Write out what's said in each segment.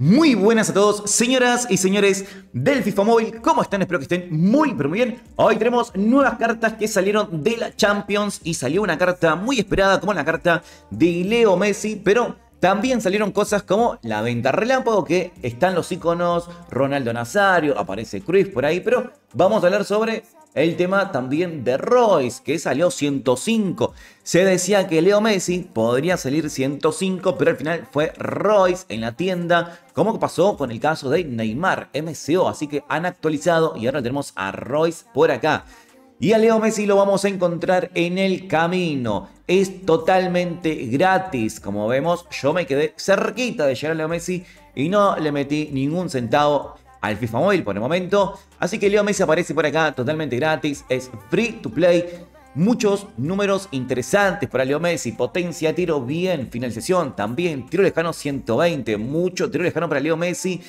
Muy buenas a todos, señoras y señores del FIFA Móvil. ¿Cómo están? Espero que estén muy, pero muy bien. Hoy tenemos nuevas cartas que salieron de la Champions y salió una carta muy esperada como la carta de Leo Messi, pero también salieron cosas como la venta relámpago, que están los iconos Ronaldo Nazario, aparece Cruz por ahí, pero vamos a hablar sobre el tema también de Royce, que salió 105. Se decía que Leo Messi podría salir 105, pero al final fue Royce en la tienda, como pasó con el caso de Neymar, MCO. Así que han actualizado y ahora tenemos a Royce por acá. Y a Leo Messi lo vamos a encontrar en el camino. Es totalmente gratis. Como vemos, yo me quedé cerquita de llegar a Leo Messi y no le metí ningún centavo al FIFA Mobile por el momento. Así que Leo Messi aparece por acá totalmente gratis, es free to play. Muchos números interesantes para Leo Messi. Potencia, tiro bien, finalización también. Tiro lejano 120, mucho tiro lejano para Leo Messi.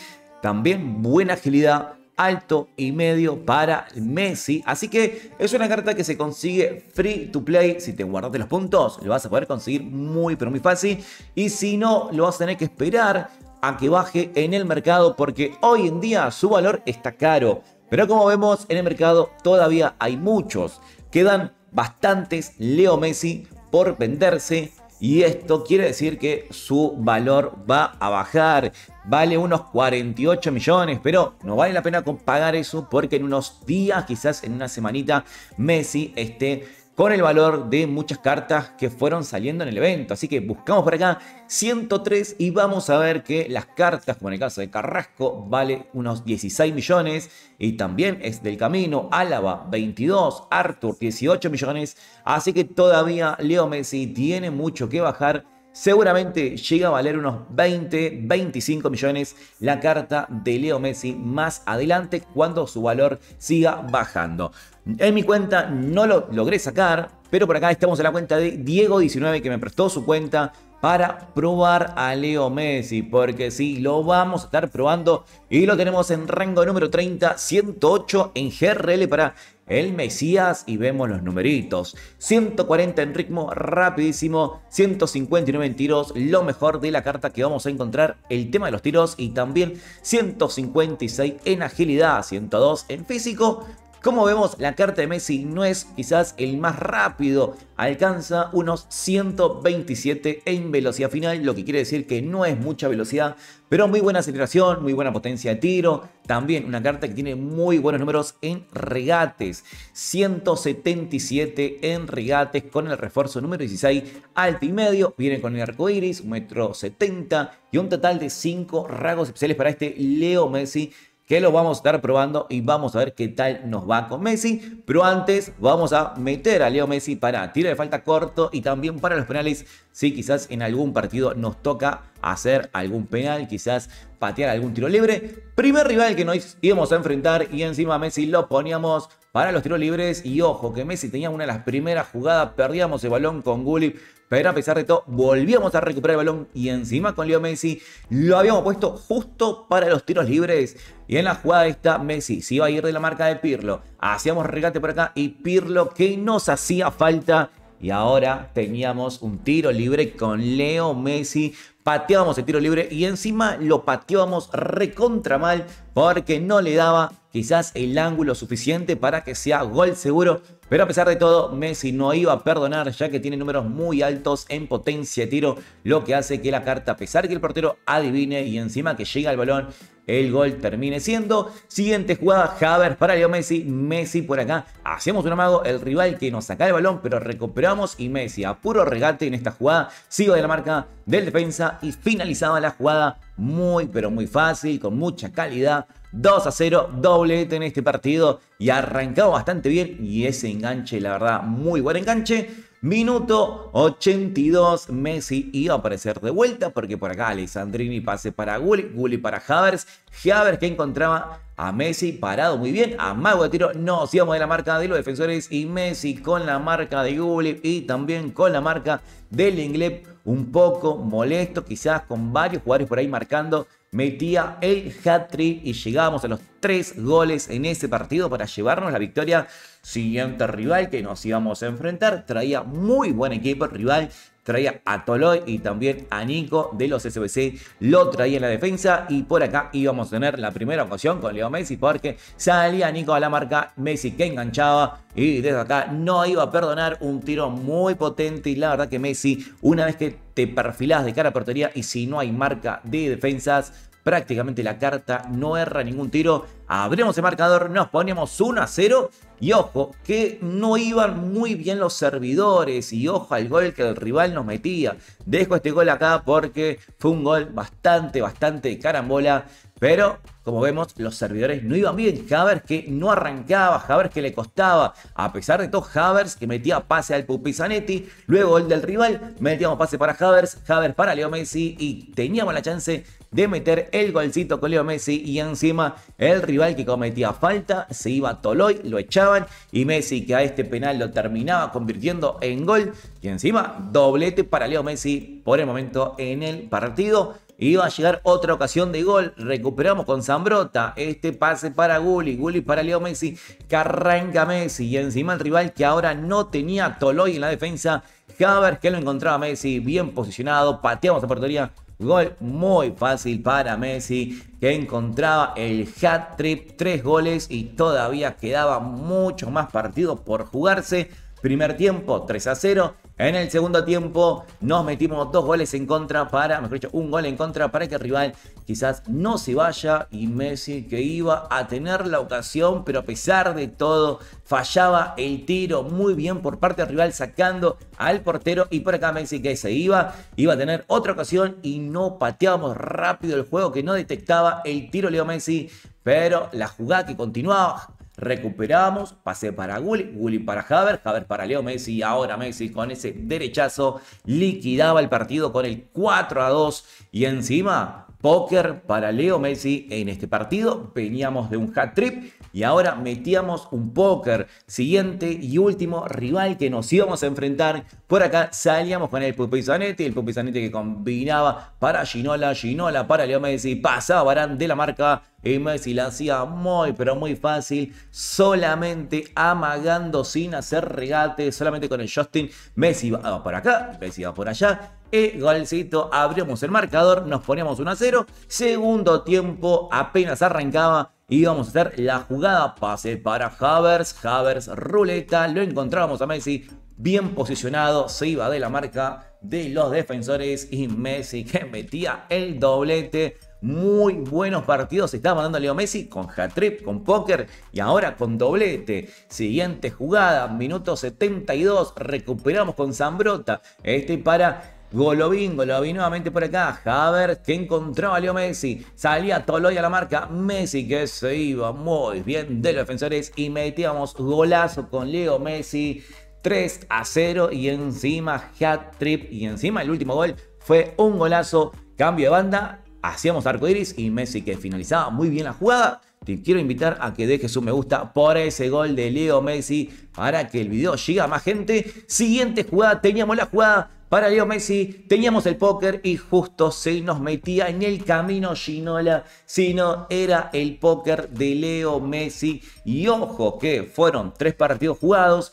También buena agilidad, alto y medio para Messi. Así que es una carta que se consigue free to play. Si te guardaste los puntos, lo vas a poder conseguir muy, pero muy fácil. Y si no, lo vas a tener que esperar a que baje en el mercado porque hoy en día su valor está caro. Pero como vemos en el mercado todavía hay muchos. Quedan bastantes Leo Messi por venderse y esto quiere decir que su valor va a bajar. Vale unos 48 millones, pero no vale la pena pagar eso porque en unos días, quizás en una semanita, Messi esté con el valor de muchas cartas que fueron saliendo en el evento. Así que buscamos por acá 103 y vamos a ver que las cartas, como en el caso de Carrasco, vale unos 16 millones y también es del camino. Álava 22, Arthur 18 millones. Así que todavía Leo Messi tiene mucho que bajar seguramente llega a valer unos 20, 25 millones la carta de Leo Messi más adelante cuando su valor siga bajando. En mi cuenta no lo logré sacar, pero por acá estamos en la cuenta de Diego19 que me prestó su cuenta para probar a Leo Messi. Porque sí, lo vamos a estar probando y lo tenemos en rango número 30, 108 en GRL para el Mesías y vemos los numeritos. 140 en ritmo rapidísimo, 159 en tiros, lo mejor de la carta que vamos a encontrar, el tema de los tiros y también 156 en agilidad, 102 en físico, como vemos, la carta de Messi no es quizás el más rápido, alcanza unos 127 en velocidad final, lo que quiere decir que no es mucha velocidad, pero muy buena aceleración, muy buena potencia de tiro, también una carta que tiene muy buenos números en regates, 177 en regates con el refuerzo número 16, alto y medio, viene con el arco iris, metro 70 y un total de 5 rasgos especiales para este Leo Messi que lo vamos a estar probando y vamos a ver qué tal nos va con Messi. Pero antes vamos a meter a Leo Messi para tiro de falta corto y también para los penales si quizás en algún partido nos toca hacer algún penal, quizás patear algún tiro libre. Primer rival que nos íbamos a enfrentar y encima Messi lo poníamos para los tiros libres. Y ojo, que Messi tenía una de las primeras jugadas, perdíamos el balón con Gullit, pero a pesar de todo volvíamos a recuperar el balón y encima con Leo Messi lo habíamos puesto justo para los tiros libres. Y en la jugada esta Messi se iba a ir de la marca de Pirlo, hacíamos regate por acá y Pirlo que nos hacía falta y ahora teníamos un tiro libre con Leo Messi. Pateábamos el tiro libre y encima lo pateábamos recontra mal porque no le daba quizás el ángulo suficiente para que sea gol seguro. Pero a pesar de todo, Messi no iba a perdonar ya que tiene números muy altos en potencia de tiro, lo que hace que la carta, a pesar que el portero adivine y encima que llega el balón, el gol termine siendo. Siguiente jugada, Havertz para Leo Messi. Messi por acá. Hacemos un amago, el rival que nos saca el balón, pero recuperamos y Messi a puro regate en esta jugada. Sigo de la marca del defensa y finalizaba la jugada muy, pero muy fácil, con mucha calidad. 2 a 0, doblete en este partido y arrancado bastante bien y ese enganche, la verdad, muy buen enganche Minuto 82, Messi iba a aparecer de vuelta porque por acá Alessandrini pase para Gulli, Gulli para Havers, Havers que encontraba a Messi parado muy bien, a Mago de tiro, nos íbamos de la marca de los defensores y Messi con la marca de Gulli y también con la marca del inglés un poco molesto, quizás con varios jugadores por ahí marcando, metía el hat-trick y llegábamos a los tres goles en ese partido para llevarnos la victoria. Siguiente rival que nos íbamos a enfrentar, traía muy buen equipo el rival, traía a Toloy y también a Nico de los SBC, lo traía en la defensa y por acá íbamos a tener la primera ocasión con Leo Messi porque salía Nico a la marca, Messi que enganchaba y desde acá no iba a perdonar un tiro muy potente y la verdad que Messi una vez que te perfilás de cara a portería y si no hay marca de defensas prácticamente la carta no erra ningún tiro. Abrimos el marcador, nos ponemos 1 a 0. Y ojo, que no iban muy bien los servidores. Y ojo al gol que el rival nos metía. Dejo este gol acá porque fue un gol bastante, bastante carambola. Pero, como vemos, los servidores no iban bien. Havers que no arrancaba, Havers que le costaba. A pesar de todo, Havers que metía pase al Pupizanetti, luego el del rival, metíamos pase para Havers, Havers para Leo Messi y teníamos la chance de meter el golcito con Leo Messi y encima el rival que cometía falta, se iba a Toloy, lo echaban y Messi que a este penal lo terminaba convirtiendo en gol y encima doblete para Leo Messi por el momento en el partido. Iba a llegar otra ocasión de gol. Recuperamos con Zambrota. Este pase para Gulli. Gulli para Leo Messi. Que arranca Messi. Y encima el rival que ahora no tenía Toloy en la defensa. Haber que lo encontraba Messi. Bien posicionado. Pateamos a portería. Gol muy fácil para Messi, que encontraba el hat trip tres goles y todavía quedaba mucho más partido por jugarse. Primer tiempo 3 a 0, en el segundo tiempo nos metimos dos goles en contra para, mejor dicho, un gol en contra para que el rival quizás no se vaya y Messi que iba a tener la ocasión, pero a pesar de todo fallaba el tiro muy bien por parte del rival sacando al portero y por acá Messi que se iba, iba a tener otra ocasión y no pateábamos rápido el juego que no detectaba el tiro Leo Messi, pero la jugada que continuaba recuperamos, pase para Gulli, Gulli para Haber, Haver para Leo Messi ahora Messi con ese derechazo liquidaba el partido con el 4 a 2 y encima póker para Leo Messi en este partido, veníamos de un hat-trick y ahora metíamos un póker. Siguiente y último rival que nos íbamos a enfrentar. Por acá salíamos con el Pupi Zanetti. El Pupi que combinaba para Ginola, Ginola para Leo Messi. Pasaba Barán de la marca. Y Messi la hacía muy, pero muy fácil. Solamente amagando sin hacer regate. Solamente con el Justin. Messi va ah, por acá, Messi va por allá. Y golcito, abrimos el marcador, nos poníamos 1 a 0. Segundo tiempo, apenas arrancaba y vamos a hacer la jugada pase para Havers. Havers ruleta. Lo encontramos a Messi bien posicionado, se iba de la marca de los defensores y Messi que metía el doblete. Muy buenos partidos estaba mandando Leo Messi con hat-trick, con póker y ahora con doblete. Siguiente jugada, minuto 72, recuperamos con Zambrota. Este para lo Golovín nuevamente por acá. ver que encontraba a Leo Messi. Salía Toloy a la marca. Messi que se iba muy bien de los defensores y metíamos golazo con Leo Messi. 3 a 0 y encima hat trip y encima el último gol fue un golazo, cambio de banda, hacíamos arco y Messi que finalizaba muy bien la jugada. Te quiero invitar a que dejes un me gusta por ese gol de Leo Messi para que el video llegue a más gente. Siguiente jugada, teníamos la jugada para Leo Messi, teníamos el póker y justo se nos metía en el camino Ginola, sino era el póker de Leo Messi. Y ojo que fueron tres partidos jugados,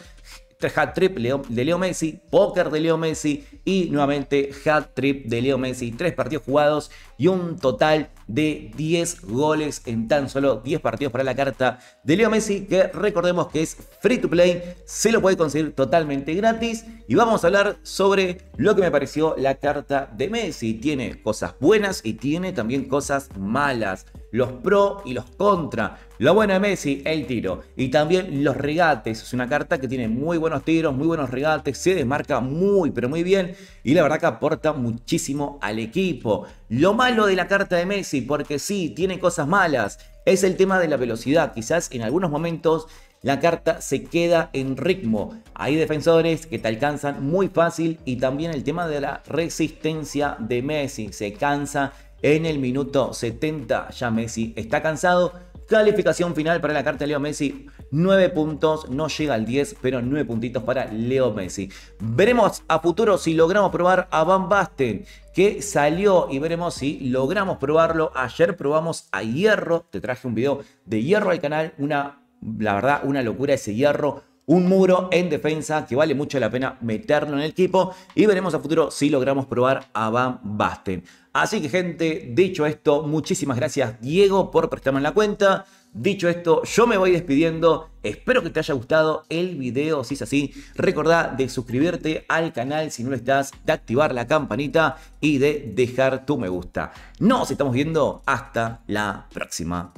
hat trip de Leo Messi, póker de Leo Messi y nuevamente hat trip de Leo Messi. Tres partidos jugados y un total de 10 goles en tan solo 10 partidos para la carta de Leo Messi, que recordemos que es free to play, se lo puede conseguir totalmente gratis. Y vamos a hablar sobre lo que me pareció la carta de Messi. Tiene cosas buenas y tiene también cosas malas los pro y los contra, Lo bueno de Messi, el tiro y también los regates. Es una carta que tiene muy buenos tiros, muy buenos regates, se desmarca muy pero muy bien y la verdad que aporta muchísimo al equipo. Lo malo de la carta de Messi, porque sí, tiene cosas malas, es el tema de la velocidad. Quizás en algunos momentos la carta se queda en ritmo. Hay defensores que te alcanzan muy fácil y también el tema de la resistencia de Messi. Se cansa en el minuto 70. Ya Messi está cansado. Calificación final para la carta de Leo Messi. 9 puntos, no llega al 10, pero 9 puntitos para Leo Messi. Veremos a futuro si logramos probar a Van Basten, que salió y veremos si logramos probarlo. Ayer probamos a Hierro, te traje un video de Hierro al canal, una, la verdad, una locura ese Hierro. Un muro en defensa que vale mucho la pena meterlo en el equipo y veremos a futuro si logramos probar a Van Basten. Así que gente, dicho esto, muchísimas gracias Diego por prestarme la cuenta. Dicho esto, yo me voy despidiendo. Espero que te haya gustado el video. Si es así, recordá de suscribirte al canal si no lo estás, de activar la campanita y de dejar tu me gusta. Nos estamos viendo hasta la próxima.